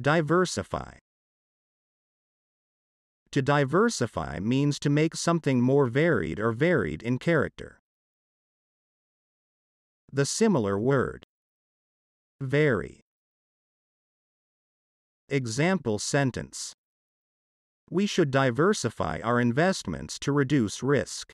Diversify. To diversify means to make something more varied or varied in character. The similar word vary. Example sentence We should diversify our investments to reduce risk.